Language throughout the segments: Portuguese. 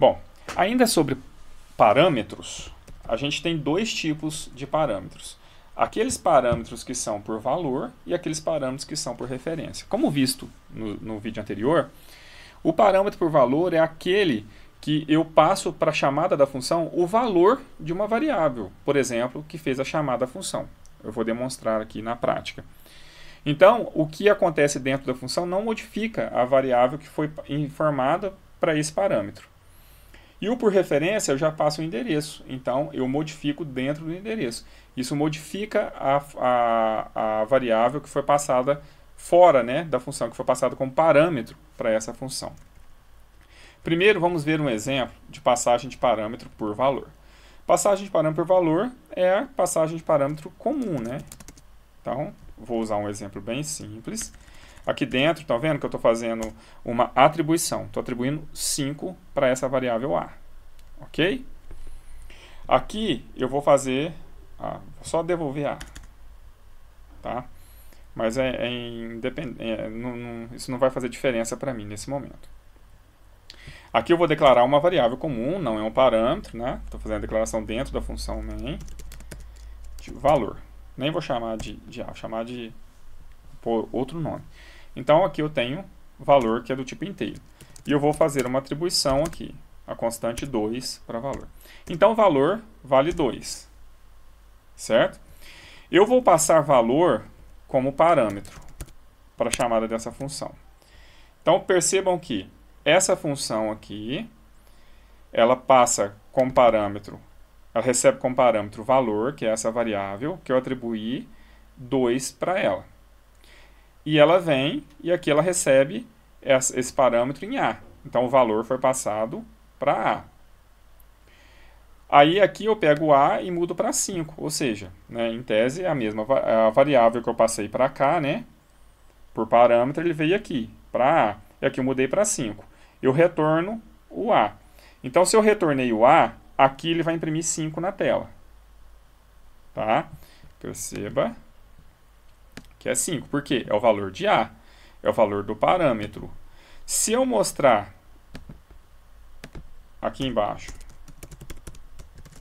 Bom, ainda sobre parâmetros, a gente tem dois tipos de parâmetros. Aqueles parâmetros que são por valor e aqueles parâmetros que são por referência. Como visto no, no vídeo anterior, o parâmetro por valor é aquele que eu passo para a chamada da função o valor de uma variável, por exemplo, que fez a chamada da função. Eu vou demonstrar aqui na prática. Então, o que acontece dentro da função não modifica a variável que foi informada para esse parâmetro. E o por referência eu já passo o endereço, então eu modifico dentro do endereço. Isso modifica a, a, a variável que foi passada fora né, da função, que foi passada como parâmetro para essa função. Primeiro vamos ver um exemplo de passagem de parâmetro por valor. Passagem de parâmetro por valor é a passagem de parâmetro comum, né? Então, vou usar um exemplo bem simples. Aqui dentro, estão tá vendo que eu estou fazendo uma atribuição. Estou atribuindo 5 para essa variável A. Ok? Aqui eu vou fazer... Ah, vou só devolver A. Tá? Mas é, é independente, é, não, não, isso não vai fazer diferença para mim nesse momento. Aqui eu vou declarar uma variável comum, não é um parâmetro, né? Estou fazendo a declaração dentro da função main de valor. Nem vou chamar de, de A, vou chamar de por outro nome. Então aqui eu tenho valor que é do tipo inteiro. E eu vou fazer uma atribuição aqui, a constante 2 para valor. Então valor vale 2, certo? Eu vou passar valor como parâmetro para a chamada dessa função. Então percebam que essa função aqui, ela passa como parâmetro, ela recebe como parâmetro valor, que é essa variável, que eu atribuí 2 para ela. E ela vem e aqui ela recebe esse parâmetro em A. Então o valor foi passado para A. Aí aqui eu pego A e mudo para 5, ou seja, né, em tese a mesma a variável que eu passei para cá, né, por parâmetro, ele veio aqui, para A. E aqui eu mudei para 5. Eu retorno o A. Então se eu retornei o A, aqui ele vai imprimir 5 na tela. Tá? Perceba que é 5. porque É o valor de A, é o valor do parâmetro. Se eu mostrar aqui embaixo,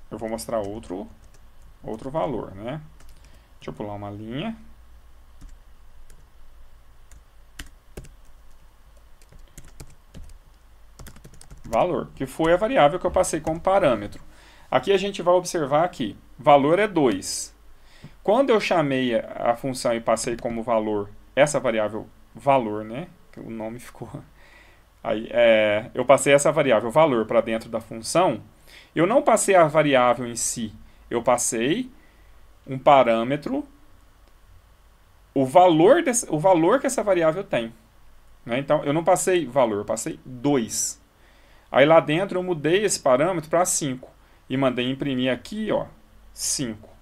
eu vou mostrar outro, outro valor, né? Deixa eu pular uma linha. Valor, que foi a variável que eu passei como parâmetro. Aqui a gente vai observar que valor é 2. Quando eu chamei a função e passei como valor essa variável valor, né? O nome ficou. Aí, é, eu passei essa variável valor para dentro da função. Eu não passei a variável em si. Eu passei um parâmetro, o valor, desse, o valor que essa variável tem. Né? Então, eu não passei valor, eu passei 2. Aí lá dentro eu mudei esse parâmetro para 5. E mandei imprimir aqui, ó, 5.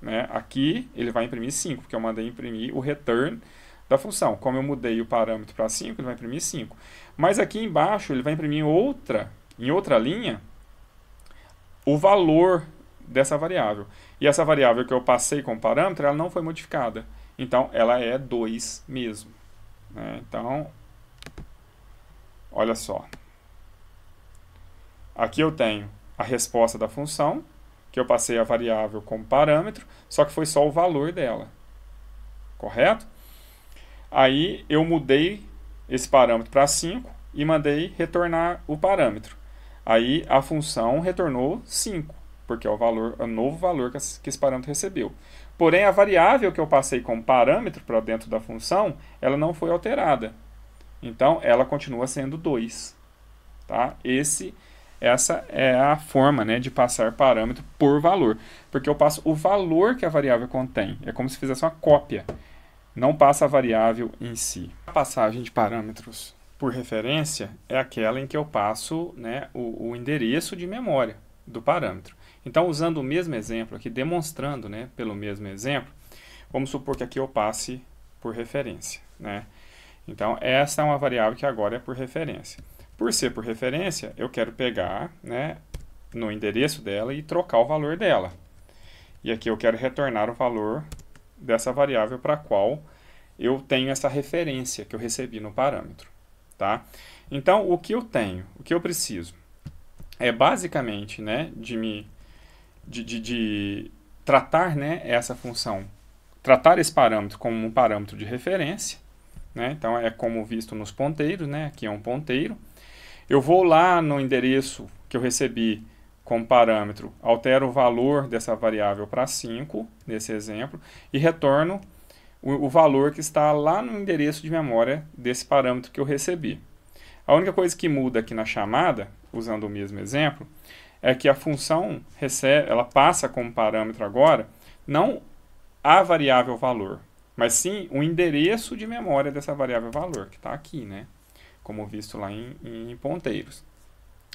Né? Aqui ele vai imprimir 5, porque eu mandei imprimir o return da função. Como eu mudei o parâmetro para 5, ele vai imprimir 5. Mas aqui embaixo ele vai imprimir outra, em outra linha o valor dessa variável. E essa variável que eu passei como parâmetro, ela não foi modificada. Então, ela é 2 mesmo. Né? Então, olha só. Aqui eu tenho a resposta da função, que eu passei a variável como parâmetro, só que foi só o valor dela. Correto? Aí eu mudei esse parâmetro para 5 e mandei retornar o parâmetro. Aí a função retornou 5, porque é o valor, é o novo valor que esse parâmetro recebeu. Porém, a variável que eu passei como parâmetro para dentro da função, ela não foi alterada. Então, ela continua sendo 2. Tá? Esse é essa é a forma né, de passar parâmetro por valor, porque eu passo o valor que a variável contém. É como se fizesse uma cópia, não passa a variável em si. A passagem de parâmetros por referência é aquela em que eu passo né, o, o endereço de memória do parâmetro. Então, usando o mesmo exemplo aqui, demonstrando né, pelo mesmo exemplo, vamos supor que aqui eu passe por referência. Né? Então, essa é uma variável que agora é por referência. Por ser por referência, eu quero pegar né, no endereço dela e trocar o valor dela. E aqui eu quero retornar o valor dessa variável para a qual eu tenho essa referência que eu recebi no parâmetro. Tá? Então, o que eu tenho, o que eu preciso, é basicamente né, de, me, de, de, de tratar né, essa função, tratar esse parâmetro como um parâmetro de referência. Né? Então, é como visto nos ponteiros, né? aqui é um ponteiro. Eu vou lá no endereço que eu recebi como parâmetro, altero o valor dessa variável para 5, nesse exemplo, e retorno o, o, valor que está lá no endereço de memória desse parâmetro que eu recebi. A única coisa que muda aqui na chamada, usando o mesmo exemplo, é que a função recebe, ela passa como parâmetro agora não a variável valor, mas sim o endereço de memória dessa variável valor, que está aqui, né? como visto lá em, em ponteiros.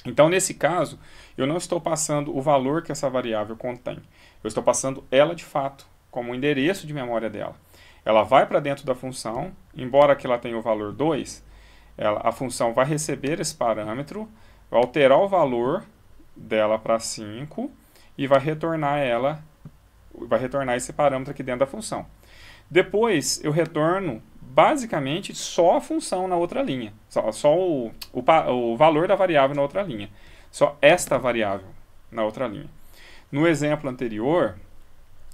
Então, nesse caso, eu não estou passando o valor que essa variável contém. Eu estou passando ela de fato, como o endereço de memória dela. Ela vai para dentro da função, embora que ela tenha o valor 2, ela, a função vai receber esse parâmetro, vai alterar o valor dela para 5 e vai retornar ela, vai retornar esse parâmetro aqui dentro da função. Depois eu retorno basicamente só a função na outra linha, só, só o, o, o, valor da variável na outra linha, só esta variável na outra linha. No exemplo anterior,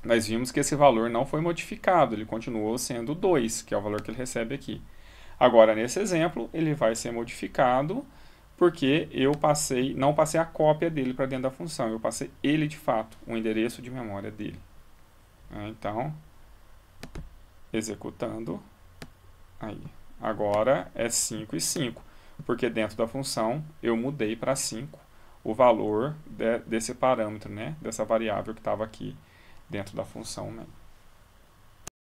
nós vimos que esse valor não foi modificado, ele continuou sendo 2, que é o valor que ele recebe aqui. Agora, nesse exemplo, ele vai ser modificado porque eu passei, não passei a cópia dele para dentro da função, eu passei ele de fato, o endereço de memória dele. Né? Então, executando, aí. Agora é 5 e 5, porque dentro da função eu mudei para 5 o valor de, desse parâmetro, né? Dessa variável que estava aqui dentro da função. Né?